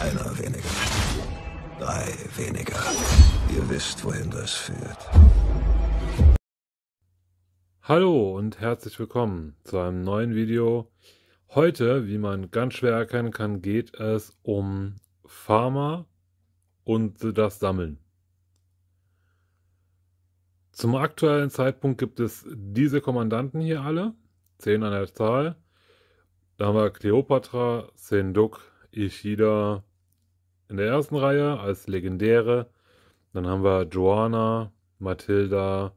Einer weniger. Drei weniger. Ihr wisst, wohin das führt. Hallo und herzlich willkommen zu einem neuen Video. Heute, wie man ganz schwer erkennen kann, geht es um Pharma und das Sammeln. Zum aktuellen Zeitpunkt gibt es diese Kommandanten hier alle, zehn an der Zahl. Da haben wir Cleopatra, Senduk, Ishida, in der ersten Reihe als legendäre. Dann haben wir Joanna, Matilda,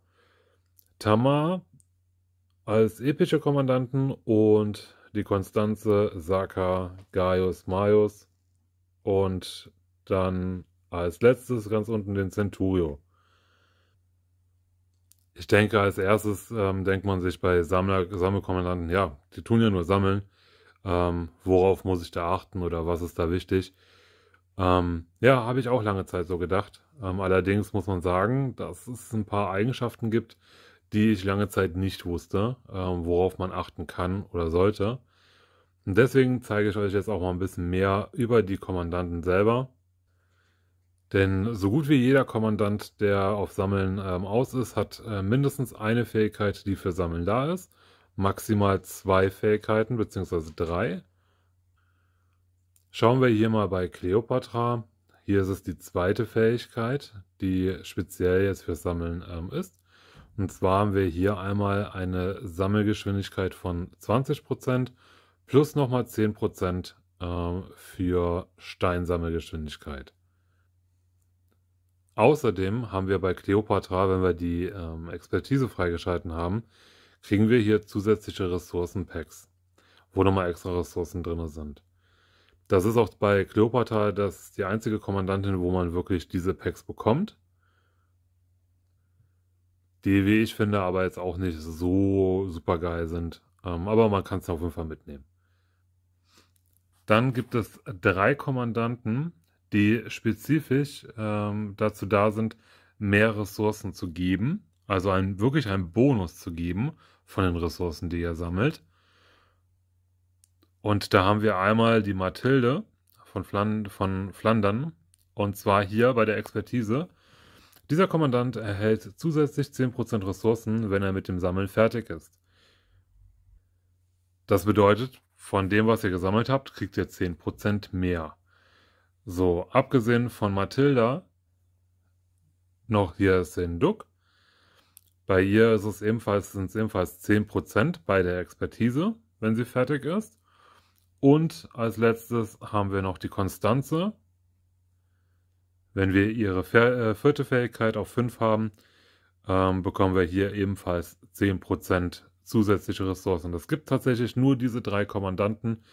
Tamar als epische Kommandanten und die Konstanze, Saka, Gaius, Maius und dann als letztes ganz unten den Centurio. Ich denke, als erstes ähm, denkt man sich bei Sammler, Sammelkommandanten, ja, die tun ja nur sammeln. Ähm, worauf muss ich da achten oder was ist da wichtig? Ähm, ja, habe ich auch lange Zeit so gedacht. Ähm, allerdings muss man sagen, dass es ein paar Eigenschaften gibt, die ich lange Zeit nicht wusste, ähm, worauf man achten kann oder sollte. Und deswegen zeige ich euch jetzt auch mal ein bisschen mehr über die Kommandanten selber. Denn so gut wie jeder Kommandant, der auf Sammeln ähm, aus ist, hat äh, mindestens eine Fähigkeit, die für Sammeln da ist. Maximal zwei Fähigkeiten, beziehungsweise drei. Schauen wir hier mal bei Cleopatra. Hier ist es die zweite Fähigkeit, die speziell jetzt für Sammeln ähm, ist. Und zwar haben wir hier einmal eine Sammelgeschwindigkeit von 20% plus nochmal 10% ähm, für Steinsammelgeschwindigkeit. Außerdem haben wir bei Cleopatra, wenn wir die ähm, Expertise freigeschalten haben, kriegen wir hier zusätzliche Ressourcenpacks, wo nochmal extra Ressourcen drin sind. Das ist auch bei Cleopatra das die einzige Kommandantin, wo man wirklich diese Packs bekommt. Die, wie ich finde, aber jetzt auch nicht so super geil sind. Ähm, aber man kann es auf jeden Fall mitnehmen. Dann gibt es drei Kommandanten, die spezifisch ähm, dazu da sind, mehr Ressourcen zu geben. Also ein, wirklich einen Bonus zu geben von den Ressourcen, die ihr sammelt. Und da haben wir einmal die Mathilde von, Flan von Flandern. Und zwar hier bei der Expertise. Dieser Kommandant erhält zusätzlich 10% Ressourcen, wenn er mit dem Sammeln fertig ist. Das bedeutet, von dem, was ihr gesammelt habt, kriegt ihr 10% mehr. So, abgesehen von Mathilda, noch hier ist Duck. Bei ihr ist es ebenfalls, sind es ebenfalls 10% bei der Expertise, wenn sie fertig ist. Und als letztes haben wir noch die Konstanze. Wenn wir ihre äh, vierte Fähigkeit auf 5 haben, ähm, bekommen wir hier ebenfalls 10% zusätzliche Ressourcen. Es gibt tatsächlich nur diese drei Kommandanten,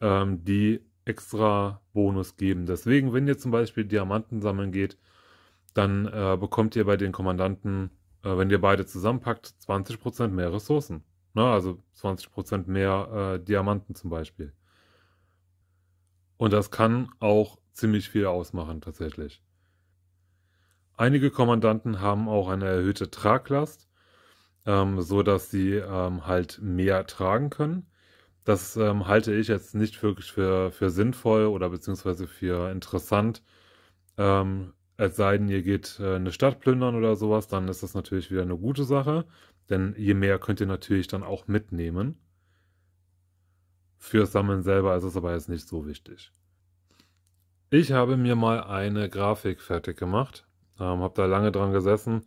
ähm, die extra Bonus geben. Deswegen, wenn ihr zum Beispiel Diamanten sammeln geht, dann äh, bekommt ihr bei den Kommandanten, äh, wenn ihr beide zusammenpackt, 20% mehr Ressourcen. Na, ne, also 20% mehr äh, Diamanten zum Beispiel. Und das kann auch ziemlich viel ausmachen tatsächlich. Einige Kommandanten haben auch eine erhöhte Traglast, ähm, so dass sie ähm, halt mehr tragen können. Das ähm, halte ich jetzt nicht wirklich für, für sinnvoll oder beziehungsweise für interessant. Ähm, es sei denn, ihr geht äh, eine Stadt plündern oder sowas, dann ist das natürlich wieder eine gute Sache, denn je mehr könnt ihr natürlich dann auch mitnehmen. Fürs Sammeln selber ist es aber jetzt nicht so wichtig. Ich habe mir mal eine Grafik fertig gemacht, ähm, habe da lange dran gesessen.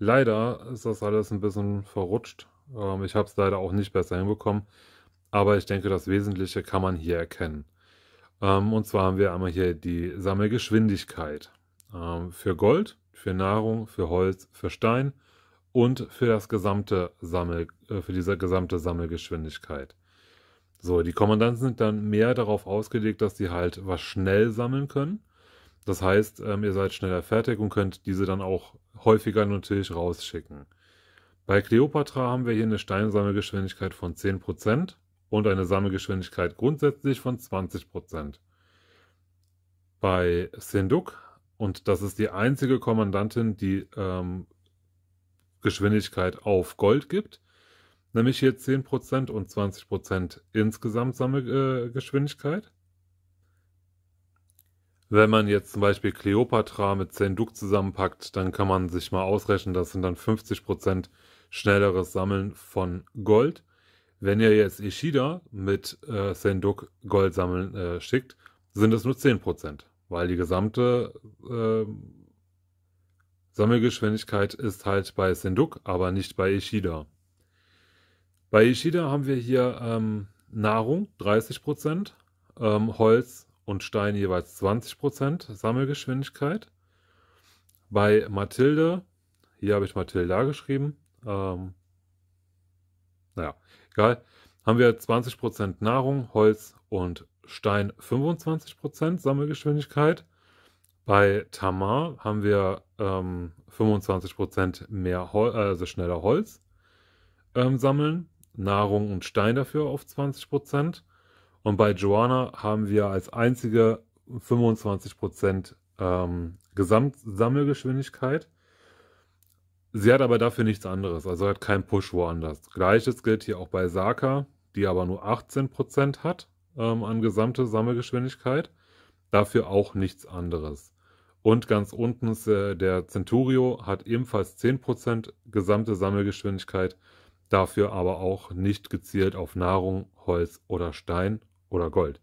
Leider ist das alles ein bisschen verrutscht. Ähm, ich habe es leider auch nicht besser hinbekommen, aber ich denke, das Wesentliche kann man hier erkennen. Ähm, und zwar haben wir einmal hier die Sammelgeschwindigkeit ähm, für Gold, für Nahrung, für Holz, für Stein und für das gesamte Sammel, äh, für diese gesamte Sammelgeschwindigkeit. So, die Kommandanten sind dann mehr darauf ausgelegt, dass sie halt was schnell sammeln können. Das heißt, ähm, ihr seid schneller fertig und könnt diese dann auch häufiger natürlich rausschicken. Bei Cleopatra haben wir hier eine Steinsammelgeschwindigkeit von 10% und eine Sammelgeschwindigkeit grundsätzlich von 20%. Bei Sinduk, und das ist die einzige Kommandantin, die ähm, Geschwindigkeit auf Gold gibt, nämlich hier 10% und 20% insgesamt Sammelgeschwindigkeit. Wenn man jetzt zum Beispiel Cleopatra mit 10 zusammenpackt, dann kann man sich mal ausrechnen, das sind dann 50% schnelleres Sammeln von Gold. Wenn ihr jetzt Ishida mit äh, Senduk Gold sammeln äh, schickt, sind es nur 10%, weil die gesamte äh, Sammelgeschwindigkeit ist halt bei Senduk, aber nicht bei Ishida. Bei Ishida haben wir hier ähm, Nahrung 30 ähm, Holz und Stein jeweils 20 Sammelgeschwindigkeit. Bei Mathilde, hier habe ich Mathilda geschrieben, ähm, naja, egal, haben wir 20 Nahrung, Holz und Stein 25 Sammelgeschwindigkeit. Bei Tamar haben wir ähm, 25% mehr Hol äh, also schneller Holz ähm, sammeln Nahrung und Stein dafür auf 20%. Und bei Joanna haben wir als einzige 25% ähm, Gesamtsammelgeschwindigkeit. Sie hat aber dafür nichts anderes, also hat keinen Push woanders. Gleiches gilt hier auch bei Saka, die aber nur 18% hat ähm, an gesamte Sammelgeschwindigkeit. Dafür auch nichts anderes. Und ganz unten ist äh, der Centurio, hat ebenfalls 10% gesamte Sammelgeschwindigkeit dafür aber auch nicht gezielt auf Nahrung, Holz oder Stein oder Gold.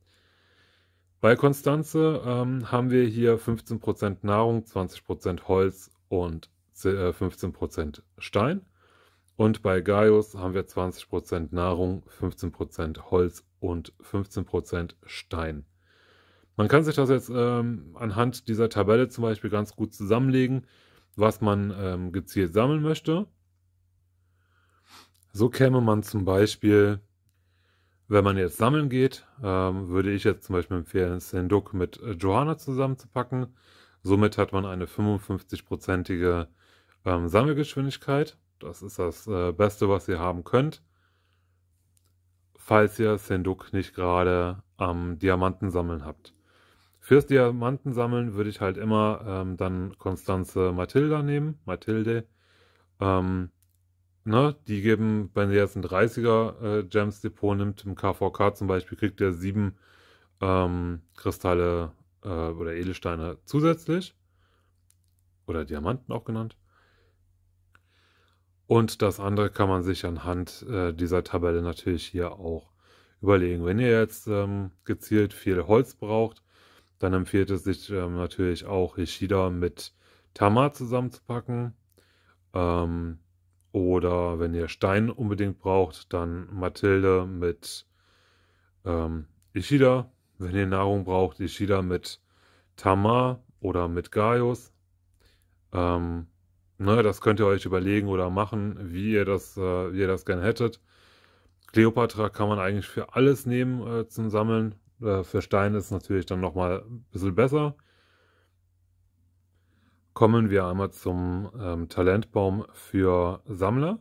Bei Konstanze ähm, haben wir hier 15% Nahrung, 20% Holz und 15% äh, Stein. Und bei Gaius haben wir 20% Nahrung, 15% Holz und 15% Stein. Man kann sich das jetzt ähm, anhand dieser Tabelle zum Beispiel ganz gut zusammenlegen, was man ähm, gezielt sammeln möchte. So käme man zum Beispiel, wenn man jetzt sammeln geht, ähm, würde ich jetzt zum Beispiel empfehlen, Senduk mit äh, Johanna zusammenzupacken. Somit hat man eine 55-prozentige ähm, Sammelgeschwindigkeit. Das ist das äh, Beste, was ihr haben könnt. Falls ihr Senduk nicht gerade am Diamanten sammeln habt. Fürs Diamanten sammeln würde ich halt immer ähm, dann Konstanze Mathilda nehmen, Mathilde. Ähm, ne, die geben, wenn ihr jetzt ein 30er äh, Gems Depot nimmt, im KVK zum Beispiel, kriegt ihr sieben ähm, Kristalle äh, oder Edelsteine zusätzlich. Oder Diamanten auch genannt. Und das andere kann man sich anhand äh, dieser Tabelle natürlich hier auch überlegen. Wenn ihr jetzt ähm, gezielt viel Holz braucht, dann empfiehlt es sich ähm, natürlich auch Ishida mit Tama zusammenzupacken. Ähm, oder wenn ihr Stein unbedingt braucht, dann Mathilde mit ähm, Ishida. Wenn ihr Nahrung braucht, Ishida mit Tamar oder mit Gaius. Ähm, ne, das könnt ihr euch überlegen oder machen, wie ihr das, äh, das gerne hättet. Cleopatra kann man eigentlich für alles nehmen äh, zum Sammeln. Äh, für Stein ist natürlich dann nochmal ein bisschen besser kommen wir einmal zum ähm, Talentbaum für Sammler.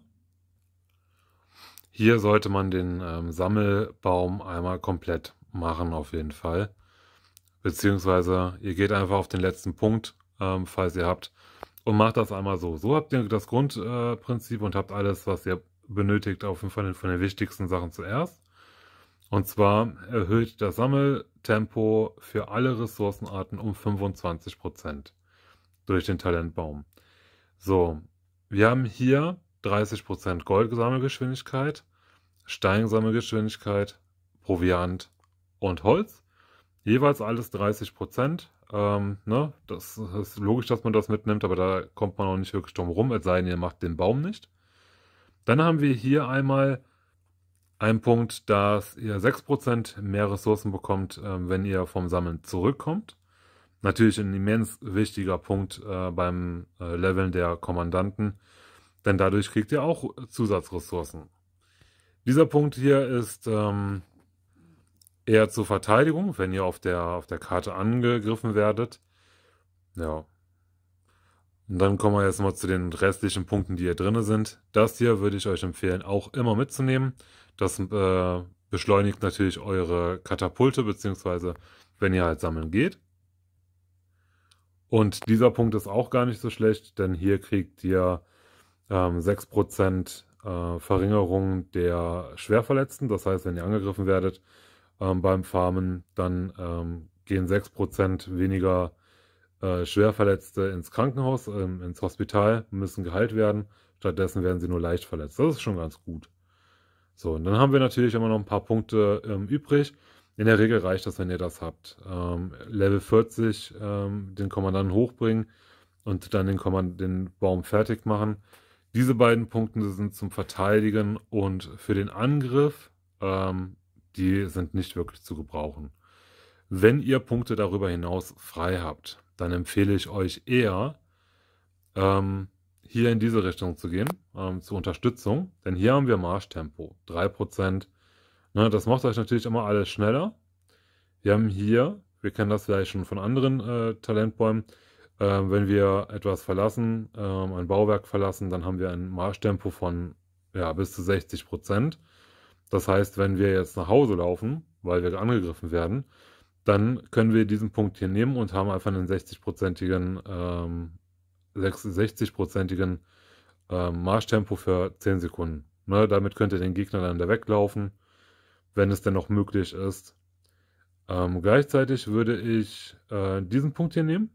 Hier sollte man den ähm, Sammelbaum einmal komplett machen auf jeden Fall. Beziehungsweise ihr geht einfach auf den letzten Punkt, ähm, falls ihr habt, und macht das einmal so. So habt ihr das Grundprinzip äh, und habt alles, was ihr benötigt, auf jeden Fall von den wichtigsten Sachen zuerst. Und zwar erhöht das Sammeltempo für alle Ressourcenarten um 25 Prozent durch den Talentbaum. So, wir haben hier 30% Goldsammelgeschwindigkeit, Steinsammelgeschwindigkeit, Proviant und Holz. Jeweils alles 30%. Ähm, ne? Das ist logisch, dass man das mitnimmt, aber da kommt man auch nicht wirklich drum rum, es sei denn, ihr macht den Baum nicht. Dann haben wir hier einmal einen Punkt, dass ihr 6% mehr Ressourcen bekommt, äh, wenn ihr vom Sammeln zurückkommt natürlich ein immens wichtiger Punkt äh, beim äh, Leveln der Kommandanten, denn dadurch kriegt ihr auch Zusatzressourcen. Dieser Punkt hier ist ähm, eher zur Verteidigung, wenn ihr auf der, auf der Karte angegriffen werdet. Ja. Und dann kommen wir jetzt mal zu den restlichen Punkten, die hier drin sind. Das hier würde ich euch empfehlen, auch immer mitzunehmen. Das äh, beschleunigt natürlich eure Katapulte, beziehungsweise wenn ihr halt sammeln geht. Und dieser Punkt ist auch gar nicht so schlecht, denn hier kriegt ihr ähm, 6% äh, Verringerung der Schwerverletzten. Das heißt, wenn ihr angegriffen werdet ähm, beim Farmen, dann ähm, gehen 6% weniger äh, Schwerverletzte ins Krankenhaus, ähm, ins Hospital, müssen geheilt werden. Stattdessen werden sie nur leicht verletzt. Das ist schon ganz gut. So, und dann haben wir natürlich immer noch ein paar Punkte ähm, übrig. In der Regel reicht das, wenn ihr das habt. Ähm, Level 40 ähm, den Kommandanten hochbringen und dann den, Kommand den Baum fertig machen. Diese beiden Punkte sind zum Verteidigen und für den Angriff, ähm, die sind nicht wirklich zu gebrauchen. Wenn ihr Punkte darüber hinaus frei habt, dann empfehle ich euch eher, ähm, hier in diese Richtung zu gehen, ähm, zur Unterstützung. Denn hier haben wir Marschtempo. 3% Ne, das macht euch natürlich immer alles schneller. Wir haben hier, wir kennen das vielleicht schon von anderen äh, Talentbäumen, äh, wenn wir etwas verlassen, äh, ein Bauwerk verlassen, dann haben wir ein Marschtempo von ja, bis zu 60 Prozent. Das heißt, wenn wir jetzt nach Hause laufen, weil wir angegriffen werden, dann können wir diesen Punkt hier nehmen und haben einfach einen 60-prozentigen ähm, 60 ähm, Marschtempo für 10 Sekunden. Ne, damit könnt ihr den Gegner dann da weglaufen wenn es denn noch möglich ist. Ähm, gleichzeitig würde ich äh, diesen Punkt hier nehmen.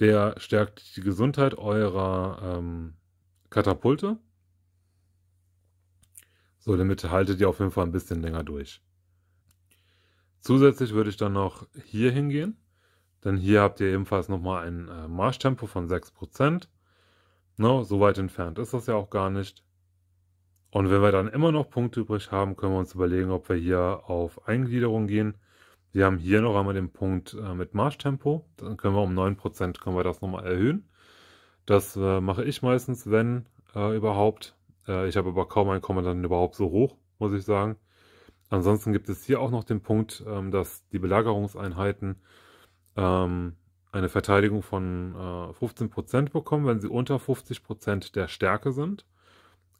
Der stärkt die Gesundheit eurer ähm, Katapulte. So, damit haltet ihr auf jeden Fall ein bisschen länger durch. Zusätzlich würde ich dann noch hier hingehen. Denn hier habt ihr ebenfalls nochmal ein äh, Marschtempo von 6%. No, ne, so weit entfernt ist das ja auch gar nicht. Und wenn wir dann immer noch Punkte übrig haben, können wir uns überlegen, ob wir hier auf Eingliederung gehen. Wir haben hier noch einmal den Punkt äh, mit Marschtempo. Dann können wir um 9% können wir das nochmal erhöhen. Das äh, mache ich meistens, wenn äh, überhaupt. Äh, ich habe aber kaum einen Kommandanten überhaupt so hoch, muss ich sagen. Ansonsten gibt es hier auch noch den Punkt, ähm, dass die Belagerungseinheiten ähm, eine Verteidigung von 15% bekommen, wenn sie unter 50% der Stärke sind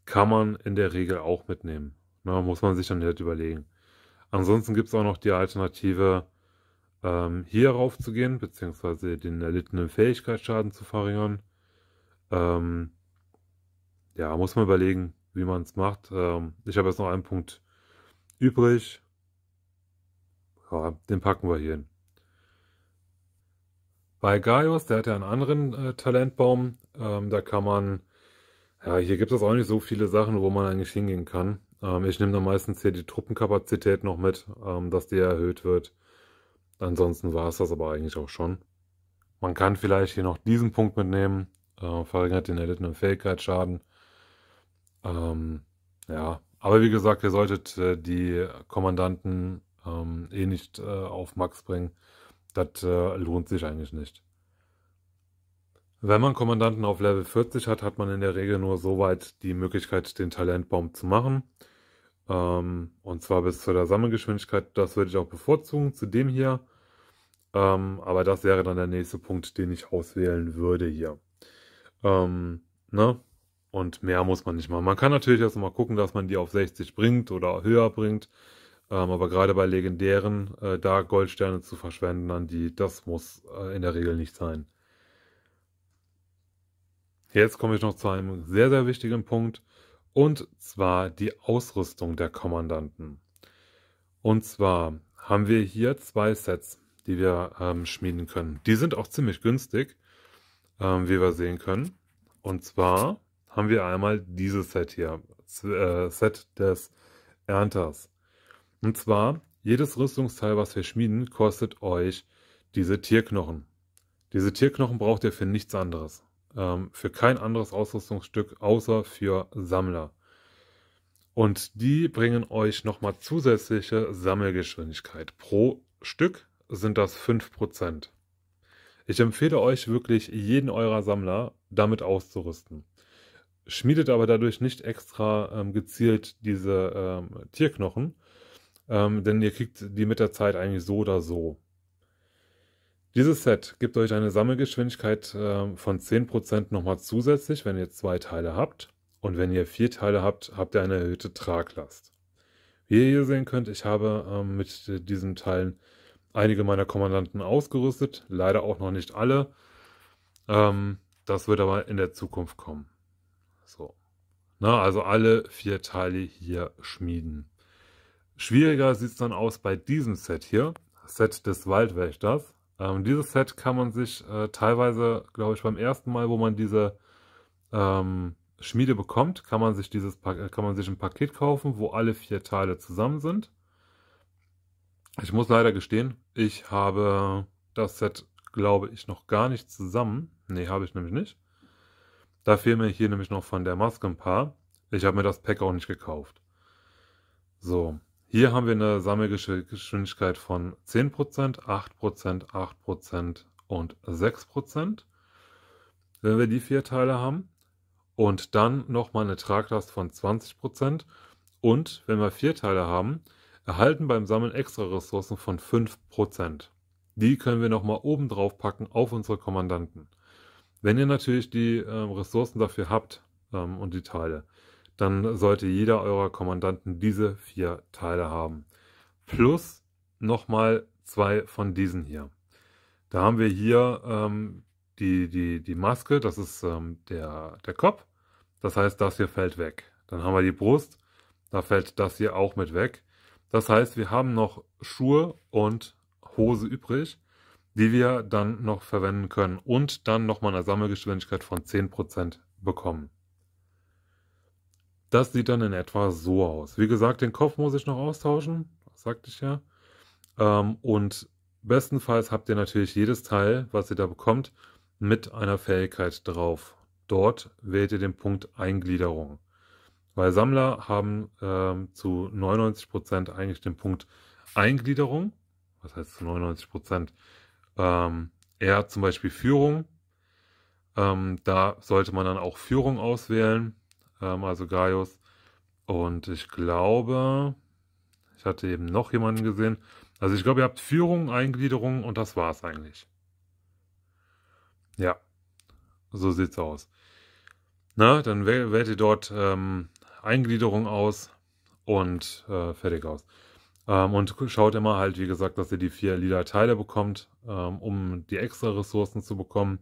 kann man in der Regel auch mitnehmen. Na, ne, muss man sich dann halt überlegen. Ansonsten gibt es auch noch die Alternative, ähm, hier raufzugehen, beziehungsweise den erlittenen Fähigkeitsschaden zu verringern. Ähm, ja, muss man überlegen, wie man es macht. Ähm, ich habe jetzt noch einen Punkt übrig. Ja, den packen wir hier hin. Bei Gaius, der hat ja einen anderen äh, Talentbaum. Ähm, da kann man ja, hier gibt es auch nicht so viele Sachen, wo man eigentlich hingehen kann. Ähm, ich nehme dann meistens hier die Truppenkapazität noch mit, ähm, dass die erhöht wird. Ansonsten war es das aber eigentlich auch schon. Man kann vielleicht hier noch diesen Punkt mitnehmen. Äh, verringert den erlittenen Fähigkeitsschaden. Ähm, ja, aber wie gesagt, ihr solltet äh, die Kommandanten ähm, eh nicht äh, auf Max bringen. Das äh, lohnt sich eigentlich nicht. Wenn man Kommandanten auf Level 40 hat, hat man in der Regel nur soweit die Möglichkeit, den Talentbaum zu machen. Ähm, und zwar bis zu der Sammelgeschwindigkeit. Das würde ich auch bevorzugen zu dem hier. Ähm, aber das wäre dann der nächste Punkt, den ich auswählen würde hier. Ähm, ne? Und mehr muss man nicht machen. Man kann natürlich erstmal gucken, dass man die auf 60 bringt oder höher bringt. Ähm, aber gerade bei legendären, äh, da Goldsterne zu verschwenden an die, das muss äh, in der Regel nicht sein. Jetzt komme ich noch zu einem sehr, sehr wichtigen Punkt und zwar die Ausrüstung der Kommandanten. Und zwar haben wir hier zwei Sets, die wir ähm, schmieden können. Die sind auch ziemlich günstig, ähm, wie wir sehen können. Und zwar haben wir einmal dieses Set hier, äh, Set des Ernters. Und zwar, jedes Rüstungsteil, was wir schmieden, kostet euch diese Tierknochen. Diese Tierknochen braucht ihr für nichts anderes ähm, für kein anderes Ausrüstungsstück außer für Sammler. Und die bringen euch nochmal zusätzliche Sammelgeschwindigkeit. Pro Stück sind das 5%. Ich empfehle euch wirklich, jeden eurer Sammler damit auszurüsten. Schmiedet aber dadurch nicht extra ähm, gezielt diese ähm, Tierknochen, ähm, denn ihr kriegt die mit der Zeit eigentlich so oder so. Dieses Set gibt euch eine Sammelgeschwindigkeit ähm, von 10% nochmal zusätzlich, wenn ihr zwei Teile habt. Und wenn ihr vier Teile habt, habt ihr eine erhöhte Traglast. Wie ihr hier sehen könnt, ich habe ähm, mit äh, diesen Teilen einige meiner Kommandanten ausgerüstet, leider auch noch nicht alle. Ähm, das wird aber in der Zukunft kommen. So. Na, also alle vier Teile hier schmieden. Schwieriger sieht es dann aus bei diesem Set hier, Set des Waldwächters. Ähm, dieses Set kann man sich äh, teilweise, glaube ich, beim ersten Mal, wo man diese ähm, Schmiede bekommt, kann man sich dieses kann man sich ein Paket kaufen, wo alle vier Teile zusammen sind. Ich muss leider gestehen, ich habe das Set, glaube ich, noch gar nicht zusammen. Nee, habe ich nämlich nicht. Da fehlen mir hier nämlich noch von der Maske ein paar. Ich habe mir das Pack auch nicht gekauft. So, hier haben wir eine Sammelgeschwindigkeit von 10%, 8%, 8% und 6%, wenn wir die vier Teile haben. Und dann nochmal eine Traglast von 20%. Und wenn wir vier Teile haben, erhalten beim Sammeln extra Ressourcen von 5%. Die können wir nochmal oben drauf packen auf unsere Kommandanten. Wenn ihr natürlich die äh, Ressourcen dafür habt ähm, und die Teile, dann sollte jeder eurer Kommandanten diese vier Teile haben. Plus nochmal zwei von diesen hier. Da haben wir hier ähm, die, die, die Maske, das ist ähm, der, der Kopf. Das heißt, das hier fällt weg. Dann haben wir die Brust, da fällt das hier auch mit weg. Das heißt, wir haben noch Schuhe und Hose übrig, die wir dann noch verwenden können und dann nochmal eine Sammelgeschwindigkeit von 10% bekommen. Das sieht dann in etwa so aus. Wie gesagt, den Kopf muss ich noch austauschen, das sagte ich ja. Ähm, und bestenfalls habt ihr natürlich jedes Teil, was ihr da bekommt, mit einer Fähigkeit drauf. Dort wählt ihr den Punkt Eingliederung. Weil Sammler haben ähm, zu 99% eigentlich den Punkt Eingliederung. Was heißt zu 99%? Ähm, eher zum Beispiel Führung. Ähm, da sollte man dann auch Führung auswählen ähm, also Gaius. Und ich glaube, ich hatte eben noch jemanden gesehen. Also ich glaube, ihr habt Führung, Eingliederung und das war es eigentlich. Ja, so sieht's aus. Na, dann wähl wählt ihr dort ähm, Eingliederung aus und äh, fertig aus. Ähm, und schaut immer halt, wie gesagt, dass ihr die vier Lila-Teile bekommt, ähm, um die extra Ressourcen zu bekommen.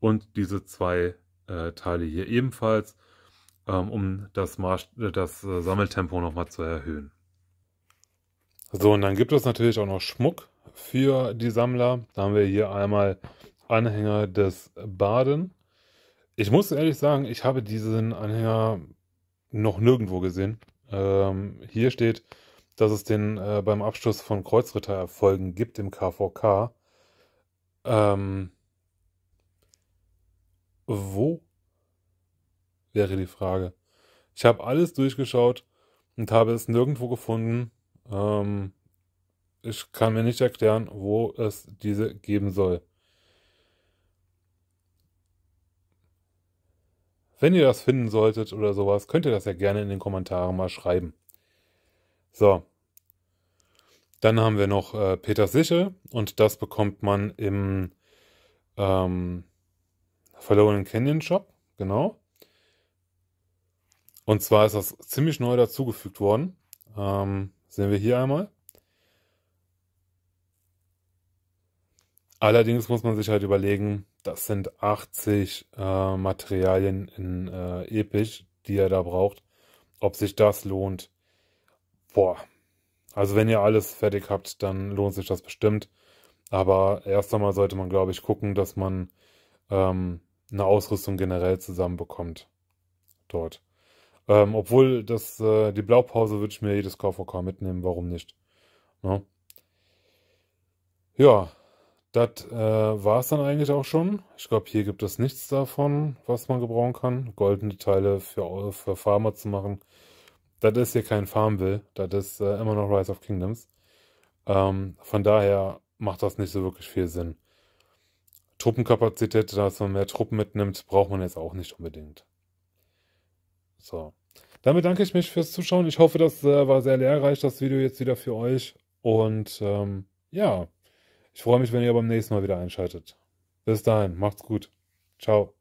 Und diese zwei äh, Teile hier ebenfalls ähm, um das, Marsch, äh, das äh, Sammeltempo nochmal zu erhöhen. So, und dann gibt es natürlich auch noch Schmuck für die Sammler. Da haben wir hier einmal Anhänger des Baden. Ich muss ehrlich sagen, ich habe diesen Anhänger noch nirgendwo gesehen. Ähm, hier steht, dass es den äh, beim Abschluss von Kreuzrittererfolgen gibt im KVK. Ähm, wo wäre die Frage. Ich habe alles durchgeschaut und habe es nirgendwo gefunden. Ähm, ich kann mir nicht erklären, wo es diese geben soll. Wenn ihr das finden solltet oder sowas, könnt ihr das ja gerne in den Kommentaren mal schreiben. So. Dann haben wir noch äh, Peter Sichel und das bekommt man im ähm, Verlorenen Canyon Shop. Genau. Und zwar ist das ziemlich neu dazugefügt worden. Ähm, sehen wir hier einmal. Allerdings muss man sich halt überlegen, das sind 80 äh, Materialien in äh, Epic, die er da braucht. Ob sich das lohnt, boah. Also wenn ihr alles fertig habt, dann lohnt sich das bestimmt. Aber erst einmal sollte man, glaube ich, gucken, dass man ähm, eine Ausrüstung generell zusammenbekommt dort. Ähm, obwohl das, äh, die Blaupause würde ich mir jedes KVK mitnehmen, warum nicht? Ja, ne? ja das äh, war es dann eigentlich auch schon. Ich glaube, hier gibt es nichts davon, was man gebrauchen kann. Goldene Teile für, für Farmer zu machen. Das ist hier kein Farmville. Das ist äh, immer noch Rise of Kingdoms. Ähm, von daher macht das nicht so wirklich viel Sinn. Truppenkapazität, dass man mehr Truppen mitnimmt, braucht man jetzt auch nicht unbedingt. So. Damit danke ich mich fürs Zuschauen. Ich hoffe, das äh, war sehr lehrreich, das Video jetzt wieder für euch. Und ähm, ja, ich freue mich, wenn ihr beim nächsten Mal wieder einschaltet. Bis dahin, macht's gut. Ciao.